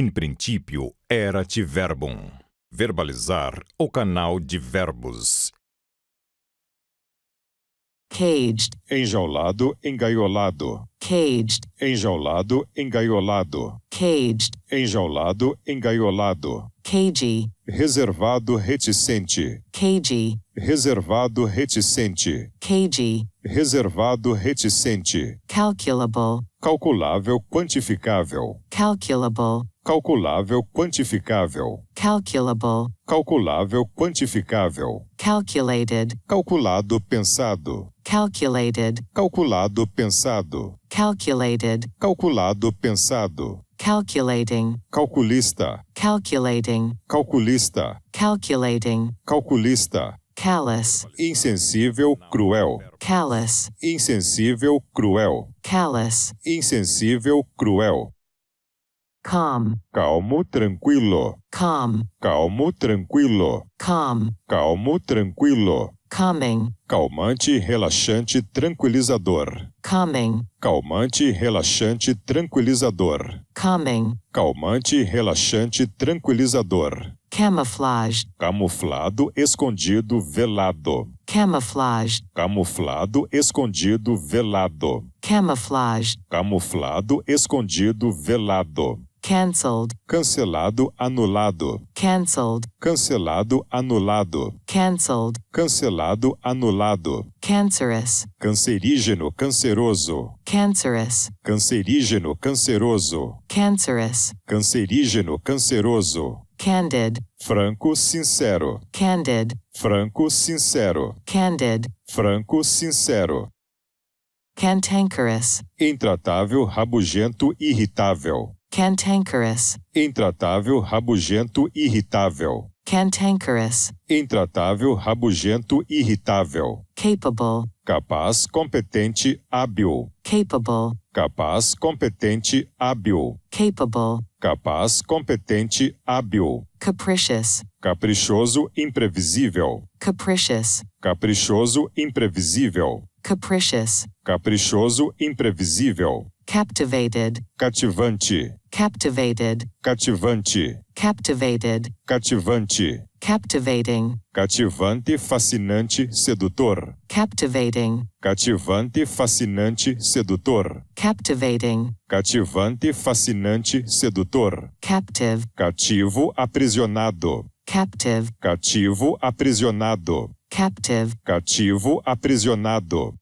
In principio erat verbum. Verbalizar o canal de verbos. Caged. Enjaulado, engaiolado. Caged. Enjaulado, engaiolado. Caged. Enjaulado, engaiolado. Cagey. Reservado, reticente. Cagey. Reservado, reticente. Cagey. Reservado, reticente. Calculable calculável, quantificável. Calculable. Calculável, quantificável. Calculable. Calculável, quantificável. Calculated. Calculado, pensado. Calculated. Calculado, pensado. Calculated. Calculado, pensado. Calculating. Calculista. Calculating. Calculista. Calculating. Calculista callous, insensível, cruel, callous, insensível, cruel, callous, insensível, cruel. Calm, calmo, tranquilo, calm, calmo, tranquilo, calm, calmo, tranquilo. Calming. Calmante, relaxante, tranquilizador. Calming. Calmante, relaxante, tranquilizador. Calming. Calmante, relaxante, tranquilizador. Camouflage. Camuflado, escondido, velado. Camouflage. Camuflado, escondido, velado. Camouflage. Camuflado, escondido, velado. Cancelled. Cancelado, anulado. Cancelled. Cancelado, anulado. Cancelled. Cancelado, anulado. Cancerous. Cancerígeno, canceroso. Cancerous. Cancerígeno, canceroso. Cancerous. Cancerígeno, canceroso. Candid. Franco sincero. Candid. Franco sincero. Candid. Franco sincero. Cantankerous. Intratável, rabugento, irritável. Cantankerous. Intratável, rabugento, irritável. Cantankerous. Intratável, rabugento, irritável. Capable. Capaz, competente, hábil. Capable capaz, competente, hábil. Capable. Capaz, competente, hábil. Capricious. Caprichoso, imprevisível. Capricious. Caprichoso, imprevisível. Capricious. Caprichoso, imprevisível captivated, cativante, captivated, cativante, captivated, cativante, captivating, cativante, fascinante, sedutor, captivating, cativante, fascinante, sedutor, captivating, cativante, fascinante, sedutor, captive, cativo, aprisionado, captive, cativo, aprisionado, captive, cativo, aprisionado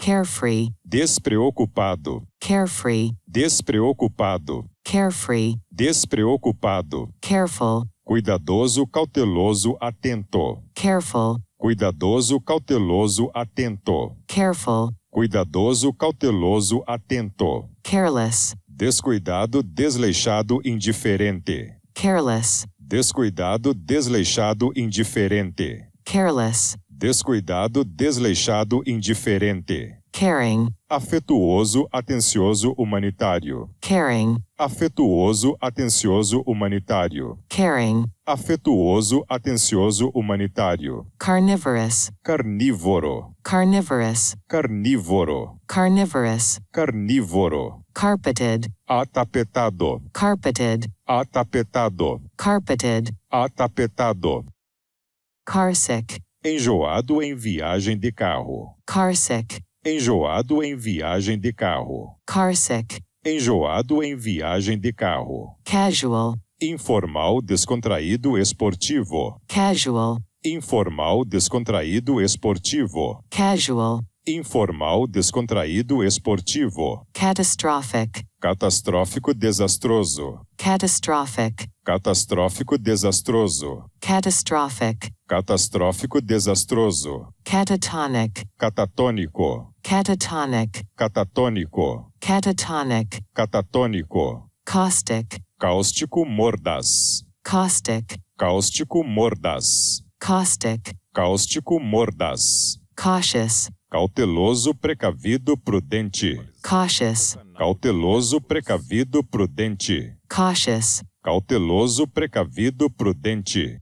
carefree, despreocupado, carefree, despreocupado, carefree, despreocupado, careful, cuidadoso, cauteloso, atento, careful, cuidadoso, cauteloso, atento, careful, cuidadoso, cauteloso, atento, careless, descuidado, desleixado, indiferente, careless, descuidado, desleixado, indiferente, careless descuidado, desleixado, indiferente. Caring. Afetuoso, atencioso, humanitário. Caring. Afetuoso, atencioso, humanitário. Caring. Afetuoso, atencioso, humanitário. Carnivorous. Carnívoro. Carnivorous. Carnívoro. Carnivorous. Carnívoro. Carpeted. Atapetado. Carpeted. Atapetado. Carpeted. Atapetado. Carsick. Enjoado em viagem de carro. Carsick. Enjoado em viagem de carro. Carsick. Enjoado em viagem de carro. Casual. Informal, descontraído, esportivo. Casual. Informal, descontraído, esportivo. Casual. Informal, descontraído, esportivo. Catastrophic. Catastrófico, desastroso. Catastrophic catastrófico desastroso catastrophic catastrófico desastroso catatonic catatônico catatonic catatônico catatonic catatônico caustic cáustico mordas. caustic cáustico mordas. caustic cáustico mordas. cautious cauteloso precavido prudente cautious cauteloso precavido prudente cautious cauteloso, precavido, prudente.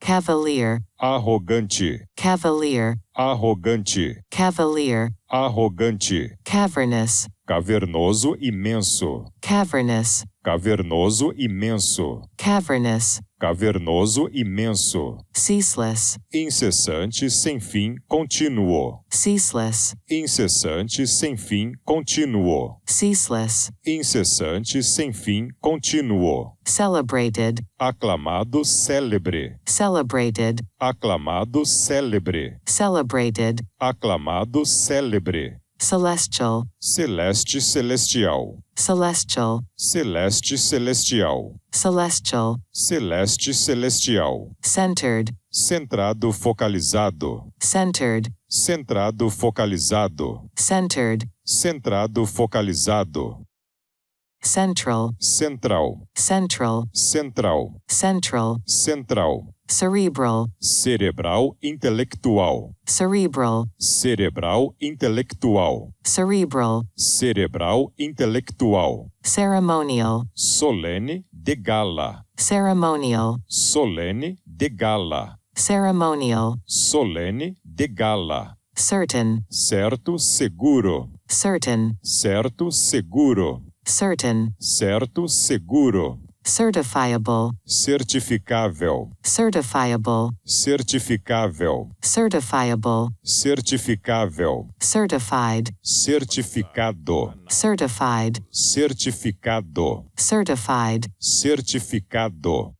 Cavalier, arrogante, cavalier, arrogante, cavalier, arrogante, cavernous, cavernoso, imenso, cavernous, cavernoso, imenso, cavernous, cavernoso, imenso. Ceaseless. Incessante, sem fim, contínuo. Ceaseless. Incessante, sem fim, contínuo. Ceaseless. Incessante, sem fim, contínuo. Celebrated. Aclamado, célebre. Celebrated. Aclamado, célebre. Celebrated. Aclamado, célebre. Celestial. Celeste celestial. Celestial. Celeste celestial. Celestial. Celeste celestial. Centered. Centrado focalizado. Centered. Centrado focalizado. Centered. Centrado focalizado. Central. Central. Central. Central. Central. Central cerebral, cerebral intelectual, cerebral, cerebral intelectual, cerebral, cerebral intelectual, ceremonial, solene de gala, ceremonial, solene de gala, ceremonial, solene de gala, certain, certo seguro, certain, certo seguro, certain, certo seguro certifiable, certificável, certifiable, certificável, certifiable, certificável, certified, certificado, certified, certificado, certified, certificado.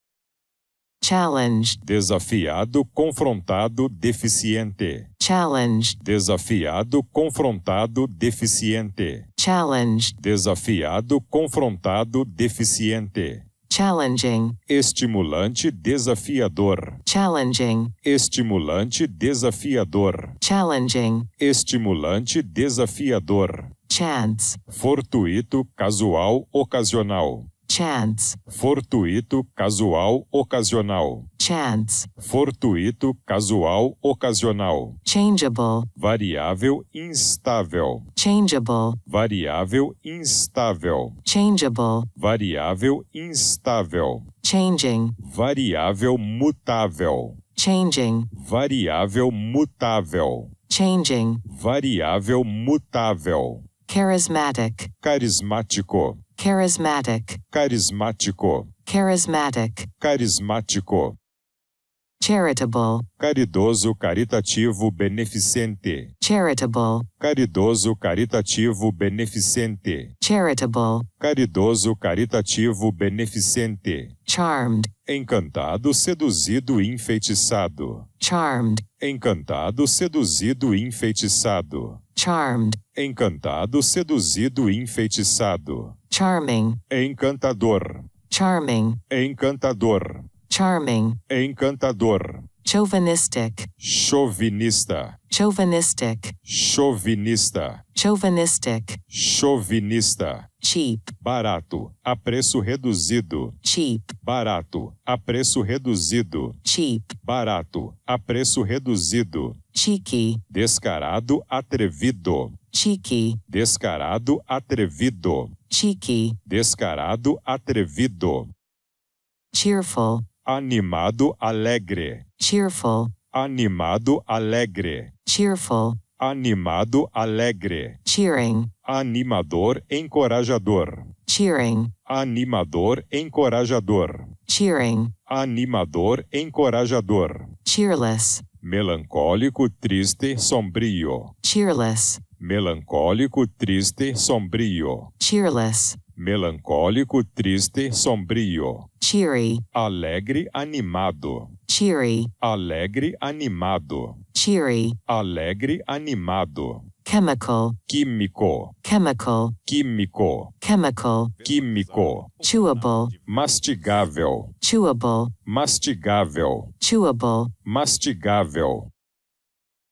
Challenge. Desafiado, confrontado, deficiente. Challenge. Desafiado, confrontado, deficiente. Challenge. Desafiado, confrontado, deficiente. Challenging. Estimulante desafiador. Challenging. Estimulante desafiador. Challenging. Estimulante desafiador. Chance. Fortuito, casual, ocasional. Chance. Fortuito, casual, ocasional. Chance. Fortuito, casual, ocasional. Changeable. Variável instável. Changeable. Variável instável. Changeable. Variável instável. Changing. Variável mutável. Changing. Variável mutável. Changing. Variável mutável. Charismatic. Carismático. Charismatic. Carismático. Charismatic. Carismático. Charitable. Caridoso, caritativo, beneficente. Charitable. Caridoso, caritativo, beneficente. Charitable. Caridoso, caritativo, beneficente. Charmed. Encantado, seduzido, enfeitiçado. Charmed. Encantado, seduzido, enfeitiçado. Charmed. Encantado, seduzido e enfeitiçado. Charming. Encantador. Charming. Encantador. Charming. Encantador. Chauvinistic. Chauvinista. Chauvinistic. Chauvinista. Chauvinistic. Chauvinista. Cheap. Barato. A preço reduzido. Cheap. Barato. A preço reduzido. Cheap. Barato. A preço reduzido. Cheeky. Descarado. Atrevido. Chique. Descarado, atrevido. Cheeky. Descarado, atrevido. Cheerful. Animado, alegre. Cheerful. Animado, alegre. Cheerful. Animado, alegre. Cheering. Animador, encorajador. Cheering. Animador, encorajador. Cheering. Animador, encorajador. Cheerless. Melancólico, triste, sombrio. Cheerless melancólico, triste, sombrio. Cheerless. Melancólico, triste, sombrio. Cheery. Alegre, animado. Cheery. Alegre, animado. Cheery. Alegre, animado. Chemical. Químico. Chemical. Químico. Chemical. Químico. Chewable. Mastigável. Chewable. Mastigável. Chewable. Mastigável.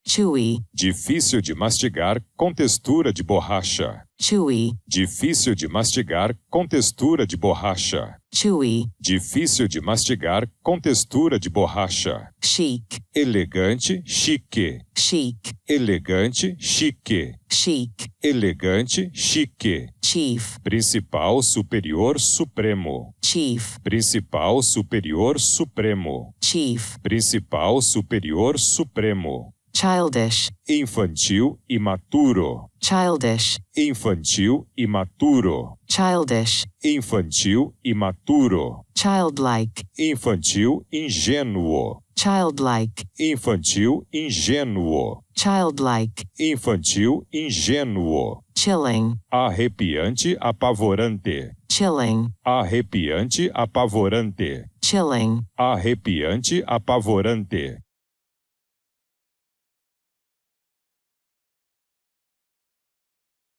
Chewy. Difícil de mastigar com textura de borracha. Chewy. Difícil de mastigar com textura de borracha. Chewy. Difícil de mastigar com textura de borracha. Chic. Elegante, chique. Chic. Elegante, chique. Chic. Elegante, chique. Chief. Principal Superior Supremo. Chief. Principal Superior Supremo. Chief. Principal Superior Supremo childish, infantil, imaturo, childish, infantil, imaturo, childish, infantil, imaturo, childlike, infantil, ingênuo, childlike, infantil, ingênuo, childlike, infantil, ingênuo, chilling, arrepiante, apavorante, chilling, arrepiante, apavorante, chilling, arrepiante, apavorante.